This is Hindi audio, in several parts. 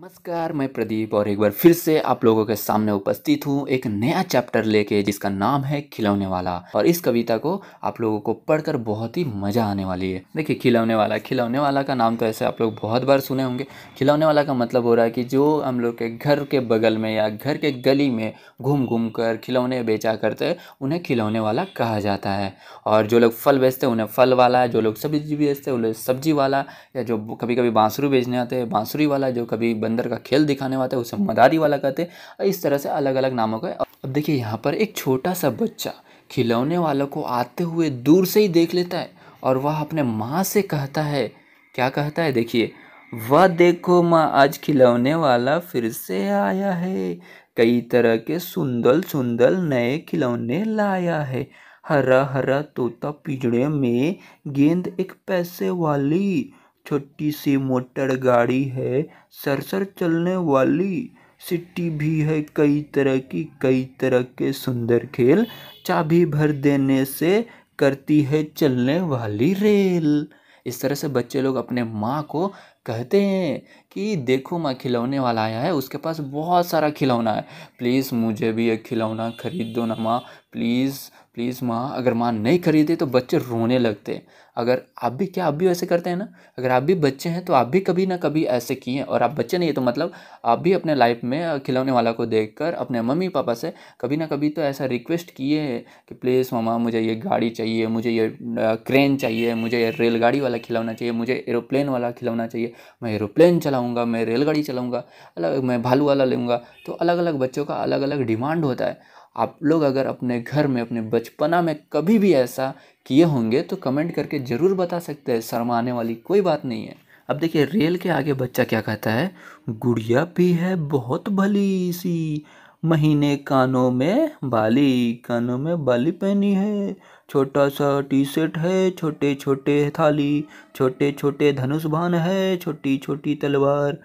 नमस्कार मैं प्रदीप और एक बार फिर से आप लोगों के सामने उपस्थित हूँ एक नया चैप्टर लेके जिसका नाम है खिलौने वाला और इस कविता को आप लोगों को पढ़कर बहुत ही मजा आने वाली है देखिए खिलौने वाला खिलौने वाला का नाम तो ऐसे आप लोग बहुत बार सुने होंगे खिलौने वाला का मतलब हो रहा है कि जो हम लोग के घर के बगल में या घर के गली में घूम घूम कर खिलौने बेचा करते उन्हें खिलौने वाला कहा जाता है और जो लोग फल बेचते हैं उन्हें फल वाला जो लोग सब्जी बेचते उन्हें सब्जी वाला या जो कभी कभी बाँसुरी बेचने आते हैं बाँसुरी वाला जो कभी बंदर का खेल दिखाने वाला है उसे मदारी वाला कहते हैं इस तरह से अलग अलग नामों का अब देखिए यहाँ पर एक छोटा सा बच्चा खिलौने वालों को आते हुए दूर से ही देख लेता है और वह अपने माँ से कहता है क्या कहता है देखिए वह देखो माँ आज खिलौने वाला फिर से आया है कई तरह के सुंदर सुंदर नए खिलौने लाया है हरा हरा तोता पिजड़े में गेंद एक पैसे वाली छोटी सी मोटर गाड़ी है सरसर चलने वाली सिटी भी है कई तरह की कई तरह के सुंदर खेल चाबी भर देने से करती है चलने वाली रेल इस तरह से बच्चे लोग अपने माँ को कहते हैं कि देखो माँ खिलौने वाला आया है उसके पास बहुत सारा खिलौना है प्लीज़ मुझे भी एक खिलौना खरीद दो ना माँ प्लीज़ प्लीज़ माँ अगर माँ नहीं खरीदे तो बच्चे रोने लगते अगर आप भी क्या आप भी वैसे करते हैं ना अगर आप भी बच्चे हैं तो आप भी कभी ना कभी ऐसे किए और आप बच्चे नहीं है तो मतलब आप भी अपने लाइफ में खिलौने वाला को देख कर अपने मम्मी पापा से कभी ना कभी तो ऐसा रिक्वेस्ट किए हैं कि प्लीज़ मामा मुझे ये गाड़ी चाहिए मुझे ये क्रेन चाहिए मुझे ये रेलगाड़ी वाला खिलौना चाहिए मुझे एरोप्लेन वाला खिलौना चाहिए मैं एरोप्लेन चलाऊँगा मैं रेलगाड़ी चलाऊँगा अलग मैं भालू वाला लूँगा तो अलग अलग बच्चों का अलग अलग डिमांड होता है आप लोग अगर अपने घर में अपने बचपना में कभी भी ऐसा किए होंगे तो कमेंट करके ज़रूर बता सकते हैं शर्माने वाली कोई बात नहीं है अब देखिए रेल के आगे बच्चा क्या कहता है गुड़िया भी है बहुत भली सी महीने कानों में बाली कानों में बाली पहनी है छोटा सा टी शर्ट है छोटे छोटे थाली छोटे छोटे धनुष भान है छोटी छोटी तलवार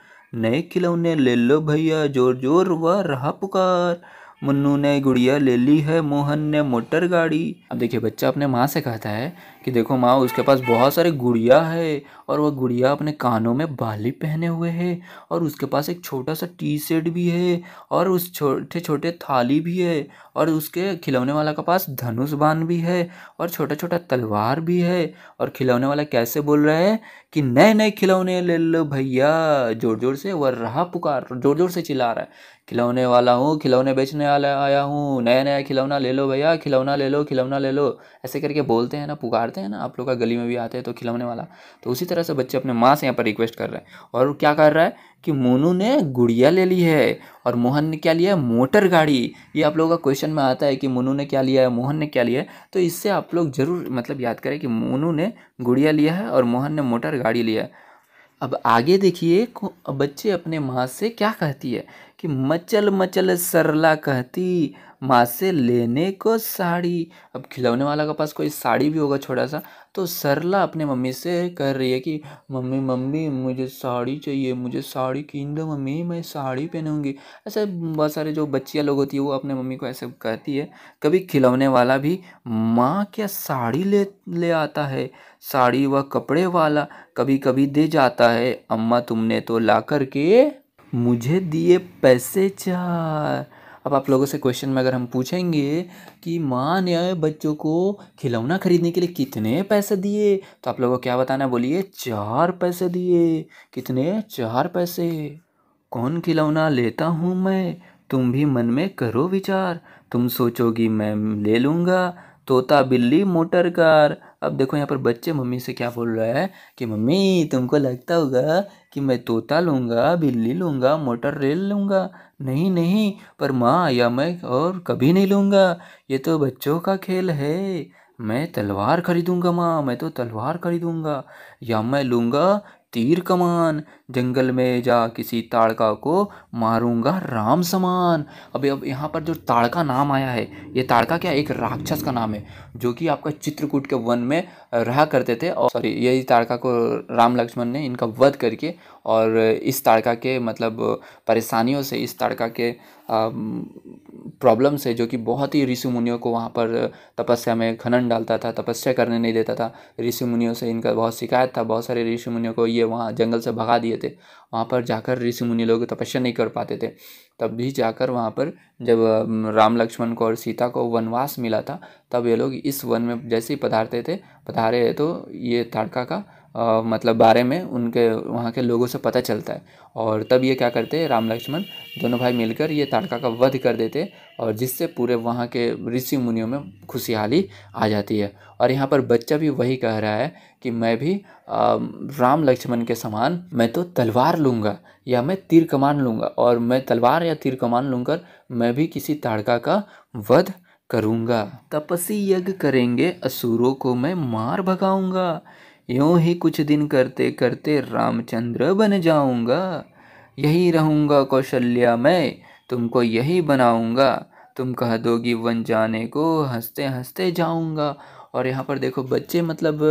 नए खिलौने ले लो भैया जोर जोर व रहा पुकार मुन्नू ने गुड़िया ले ली है मोहन ने मोटर गाड़ी अब देखिए बच्चा अपने माँ से कहता है कि देखो माँ उसके पास बहुत सारे गुड़िया है और वह गुड़िया अपने कानों में बाली पहने हुए है और उसके पास एक छोटा सा टी सेट भी है और उस छोटे छोटे थाली भी है और उसके खिलौने वाला के पास धनुष बान भी है और छोटा छोटा तलवार भी है और खिलौने वाला कैसे बोल रहा है कि नए नए खिलौने ले लो भैया जोर जोर से वह रहा पुकार जोर जोर से चिल्ला रहा है खिलौने वाला हूँ खिलौने बेचने वाला आया हूँ नया नया खिलौना ले लो भैया खिलौना ले लो खिलौना ले लो ऐसे करके बोलते हैं ना पुकार करते हैं ना आप लोग का गली में भी आते हैं तो खिलौने वाला तो उसी तरह से बच्चे अपने माँ से यहाँ पर रिक्वेस्ट कर रहे हैं और क्या कर रहा है कि मोनू ने गुड़िया ले ली है और मोहन ने क्या लिया है मोटर गाड़ी ये आप लोगों का क्वेश्चन में आता है कि मोनू ने क्या लिया है मोहन ने क्या लिया है तो इससे आप लोग ज़रूर मतलब याद करें कि मोनू ने गुड़िया लिया है और मोहन ने मोटर गाड़ी लिया है अब आगे देखिए बच्चे अपने माँ से क्या कहती है कि मचल मचल सरला कहती माँ से लेने को साड़ी अब खिलौने वाला के पास कोई साड़ी भी होगा छोटा सा तो सरला अपने मम्मी से कह रही है कि मम्मी मम्मी मुझे साड़ी चाहिए मुझे साड़ी कीन दो मम्मी मैं साड़ी पहनूंगी ऐसे बहुत सारे जो बच्चियाँ लोग होती है वो अपने मम्मी को ऐसे कहती है कभी खिलौने वाला भी माँ क्या साड़ी ले ले आता है साड़ी व वा कपड़े वाला कभी कभी दे जाता है अम्मा तुमने तो ला कर के मुझे दिए पैसे चार अब आप लोगों से क्वेश्चन में अगर हम पूछेंगे कि माँ ने बच्चों को खिलौना खरीदने के लिए कितने पैसे दिए तो आप लोगों को क्या बताना बोलिए चार पैसे दिए कितने चार पैसे कौन खिलौना लेता हूँ मैं तुम भी मन में करो विचार तुम सोचोगी मैं ले लूँगा तोता बिल्ली मोटर कार अब देखो यहाँ पर बच्चे मम्मी से क्या बोल रहा है कि मम्मी तुमको लगता होगा कि मैं तोता लूँगा बिल्ली लूँगा मोटर रेल लूँगा नहीं नहीं पर माँ या मैं और कभी नहीं लूँगा ये तो बच्चों का खेल है मैं तलवार खरीदूँगा माँ मैं तो तलवार खरीदूँगा या मैं लूँगा तीर कमान जंगल में जा किसी ताड़का को मारूंगा राम समान अभी अब यहाँ पर जो ताड़का नाम आया है ये ताड़का क्या एक राक्षस का नाम है जो कि आपका चित्रकूट के वन में रहा करते थे और सॉरी यही ताड़का को राम लक्ष्मण ने इनका वध करके और इस ताड़का के मतलब परेशानियों से इस ताड़का के प्रॉब्लम्स है जो कि बहुत ही ऋषि मुनियों को वहाँ पर तपस्या में खनन डालता था तपस्या करने नहीं देता था ऋषि मुनियों से इनका बहुत शिकायत था बहुत सारे ऋषि मुनियों को ये वहाँ जंगल से भगा दिए थे वहाँ पर जाकर ऋषि मुनि लोग तपस्या नहीं कर पाते थे तब भी जाकर वहाँ पर जब राम लक्ष्मण को और सीता को वनवास मिला था तब ये लोग इस वन में जैसे ही पधारते थे पधारे तो ये ताड़का का आ, मतलब बारे में उनके वहाँ के लोगों से पता चलता है और तब ये क्या करते हैं राम लक्ष्मण दोनों भाई मिलकर ये ताड़का का वध कर देते और जिससे पूरे वहाँ के ऋषि मुनियों में खुशहाली आ जाती है और यहाँ पर बच्चा भी वही कह रहा है कि मैं भी आ, राम लक्ष्मण के समान मैं तो तलवार लूँगा या मैं तीर कमान लूँगा और मैं तलवार या तीर कमान लूँगा मैं भी किसी ताड़का का वध करूँगा तपसी यज्ञ करेंगे असुरों को मैं मार भगाऊँगा यूं ही कुछ दिन करते करते रामचंद्र बन जाऊंगा यही रहूंगा कौशल्या मैं तुमको यही बनाऊंगा तुम कह दोगी वन जाने को हंसते हंसते जाऊंगा और यहाँ पर देखो बच्चे मतलब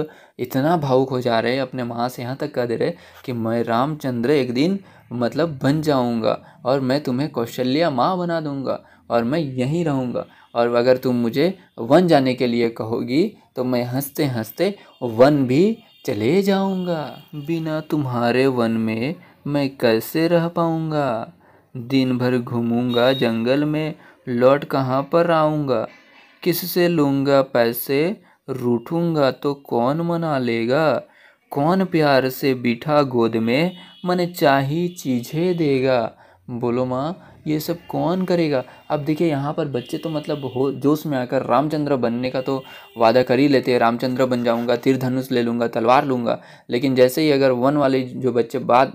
इतना भावुक हो जा रहे हैं अपने माँ से यहाँ तक कह दे रहे कि मैं रामचंद्र एक दिन मतलब बन जाऊँगा और मैं तुम्हें कौशल्या माँ बना दूँगा और मैं यहीं रहूँगा और अगर तुम मुझे वन जाने के लिए कहोगी तो मैं हंसते हंसते वन भी चले जाऊँगा बिना तुम्हारे वन में मैं कैसे रह पाऊँगा दिन भर घूमूंगा जंगल में लौट कहाँ पर आऊँगा किससे लूँगा पैसे रूठूँगा तो कौन मना लेगा कौन प्यार से बिठा गोद में मन चाही चीज़ें देगा बोलो माँ ये सब कौन करेगा अब देखिए यहाँ पर बच्चे तो मतलब हो जोश में आकर रामचंद्र बनने का तो वादा कर ही लेते हैं रामचंद्र बन जाऊँगा तीर धनुष ले लूँगा तलवार लूँगा लेकिन जैसे ही अगर वन वाले जो बच्चे बात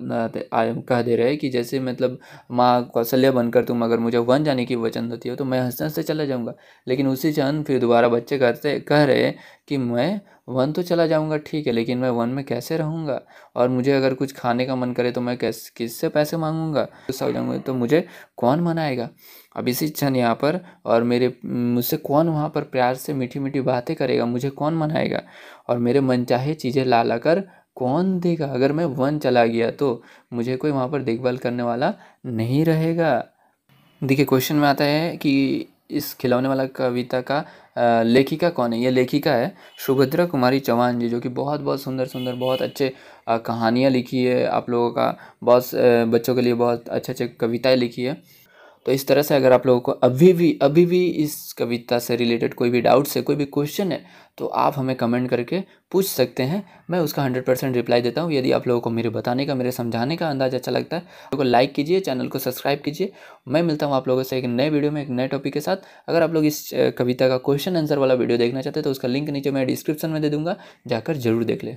कह दे रहे हैं कि जैसे मतलब माँ कौशल्या बनकर तुम अगर मुझे वन जाने की वचन होती हो तो मैं हंसते हंसते चला जाऊँगा लेकिन उसी क्षण फिर दोबारा बच्चे करते कह रहे हैं कि मैं वन तो चला जाऊँगा ठीक है लेकिन मैं वन में कैसे रहूँगा और मुझे अगर कुछ खाने का मन करे तो मैं कैसे किससे पैसे मांगूंगा तो हो जाऊँगा तो मुझे कौन मनाएगा अब इसी क्षण यहाँ पर और मेरे मुझसे कौन वहाँ पर प्यार से मीठी मीठी बातें करेगा मुझे कौन मनाएगा और मेरे मनचाहे चीज़ें ला ला कर कौन देगा अगर मैं वन चला गया तो मुझे कोई वहाँ पर देखभाल करने वाला नहीं रहेगा देखिए क्वेश्चन में आता है कि इस खिलौने वाला कविता का लेखिका कौन है ये लेखिका है सुभद्रा कुमारी चौहान जी जो कि बहुत बहुत सुंदर सुंदर बहुत अच्छे कहानियाँ लिखी है आप लोगों का बहुत बच्चों के लिए बहुत अच्छे अच्छे कविताएँ लिखी है तो इस तरह से अगर आप लोगों को अभी भी अभी भी इस कविता से रिलेटेड कोई भी डाउट्स है कोई भी क्वेश्चन है तो आप हमें कमेंट करके पूछ सकते हैं मैं उसका हंड्रेड परसेंट रिप्लाई देता हूँ यदि आप लोगों को मेरे बताने का मेरे समझाने का अंदाज अच्छा लगता है तो लाइक कीजिए चैनल को सब्सक्राइब कीजिए मैं मिलता हूँ आप लोगों से एक नए वीडियो में एक नए टॉपिक के साथ अगर आप लोग इस कविता का क्वेश्चन आंसर वाला वीडियो देखना चाहते हैं तो उसका लिंक नीचे मैं डिस्क्रिप्शन में दे दूँगा जाकर जरूर देख लें